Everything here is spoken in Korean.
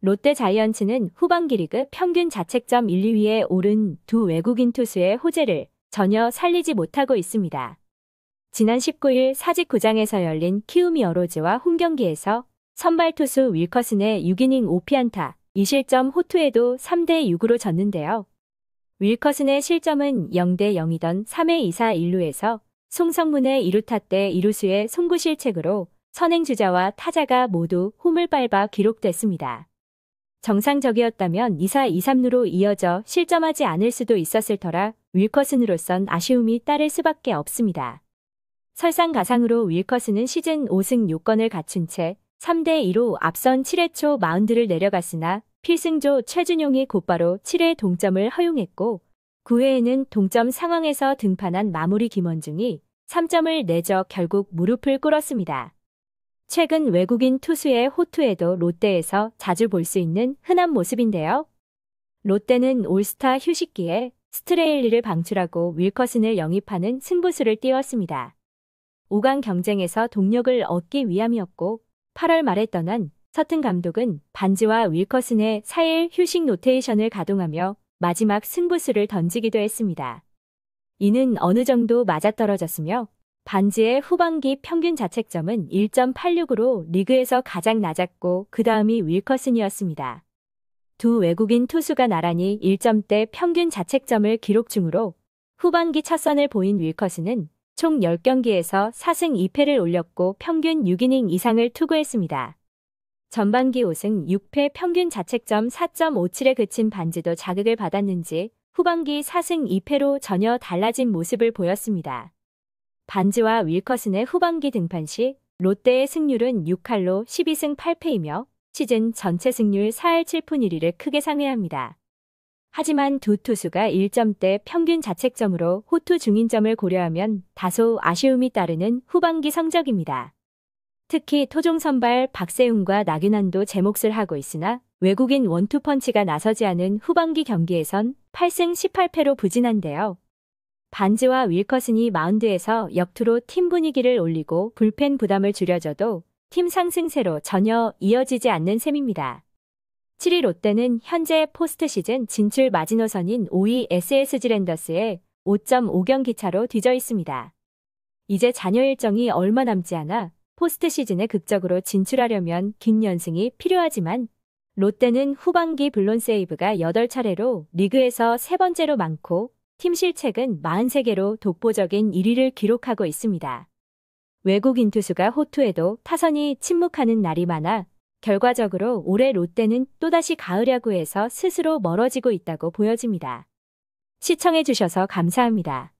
롯데 자이언츠는 후반기 리그 평균 자책점 1, 2위에 오른 두 외국인 투수의 호재를 전혀 살리지 못하고 있습니다. 지난 19일 사직구장에서 열린 키움이 어로즈와 홈경기에서 선발 투수 윌커슨의 6이닝 5피안타 2실점 호투에도 3대 6으로 졌는데요. 윌커슨의 실점은 0대 0이던 3회 2사 1루에서 송성문의 2루타 때 2루수의 송구 실책으로 선행주자와 타자가 모두 홈을 밟아 기록됐습니다. 정상적이었다면 2사 2, 3루로 이어져 실점하지 않을 수도 있었을 터라 윌커슨으로선 아쉬움이 따를 수밖에 없습니다. 설상가상으로 윌커슨은 시즌 5승 6건을 갖춘 채 3대2로 앞선 7회 초 마운드를 내려갔으나 필승조 최준용이 곧바로 7회 동점을 허용했고 9회에는 동점 상황에서 등판한 마무리 김원중이 3점을 내줘 결국 무릎을 꿇었습니다. 최근 외국인 투수의 호투에도 롯데에서 자주 볼 수 있는 흔한 모습인데요. 롯데는 올스타 휴식기에 스트레일리를 방출하고 윌커슨을 영입하는 승부수를 띄웠습니다. 5강 경쟁에서 동력을 얻기 위함이었고 8월 말에 떠난 서튼 감독은 반지와 윌커슨의 4일 휴식 노테이션을 가동하며 마지막 승부수를 던지기도 했습니다. 이는 어느 정도 맞아떨어졌으며 반지의 후반기 평균 자책점은 1.86으로 리그에서 가장 낮았고 그 다음이 윌커슨이었습니다. 두 외국인 투수가 나란히 1점대 평균 자책점을 기록 중으로 후반기 첫선을 보인 윌커슨은 총 10경기에서 4승 2패를 올렸고 평균 6이닝 이상을 투구했습니다. 전반기 5승 6패 평균 자책점 4.57에 그친 반지도 자극을 받았는지 후반기 4승 2패로 전혀 달라진 모습을 보였습니다. 반지와 윌커슨의 후반기 등판 시 롯데의 승률은 6할로 12승 8패이며 시즌 전체 승률 4할 7푼 1위를 크게 상회합니다. 하지만 두 투수가 1점대 평균 자책점으로 호투 중인점을 고려하면 다소 아쉬움이 따르는 후반기 성적입니다. 특히 토종 선발 박세웅과 나균환도 제몫을 하고 있으나 외국인 원투펀치가 나서지 않은 후반기 경기에선 8승 18패로 부진한데요. 반지와 윌커슨이 마운드에서 역투로 팀 분위기를 올리고 불펜 부담을 줄여줘도 팀 상승세로 전혀 이어지지 않는 셈입니다. 7위 롯데는 현재 포스트 시즌 진출 마지노선인 5위 SSG 랜더스에 5.5경기 차로 뒤져 있습니다. 이제 잔여 일정이 얼마 남지 않아 포스트 시즌에 극적으로 진출하려면 긴 연승이 필요하지만 롯데는 후반기 블론 세이브가 8차례로 리그에서 세 번째로 많고 팀 실책은 43개로 독보적인 1위를 기록하고 있습니다. 외국인 투수가 호투에도 타선이 침묵하는 날이 많아 결과적으로 올해 롯데는 또다시 가을 야구에서 스스로 멀어지고 있다고 보여집니다. 시청해주셔서 감사합니다.